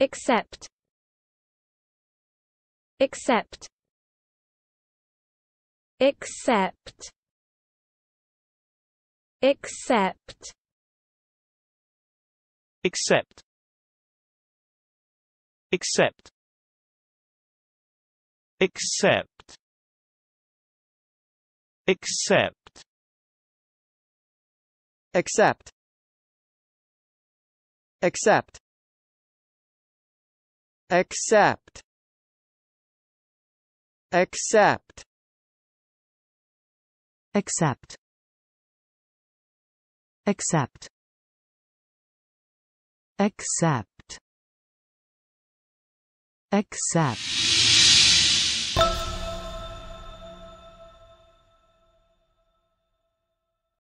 Except Except Except Except Except Except Except Except Except Except accept accept accept accept accept accept